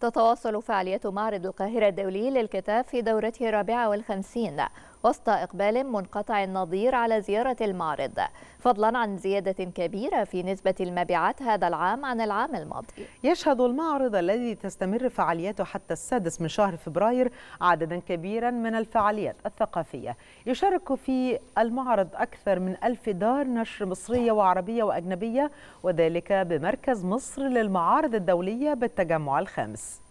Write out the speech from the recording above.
تتواصل فعاليات معرض القاهرة الدولي للكتاب في دورته الرابعة والخمسين وسط إقبال منقطع النظير على زيارة المعرض فضلا عن زيادة كبيرة في نسبة المبيعات هذا العام عن العام الماضي يشهد المعرض الذي تستمر فعالياته حتى السادس من شهر فبراير عددا كبيرا من الفعاليات الثقافية يشارك في المعرض أكثر من ألف دار نشر مصرية وعربية وأجنبية وذلك بمركز مصر للمعارض الدولية بالتجمع الخامس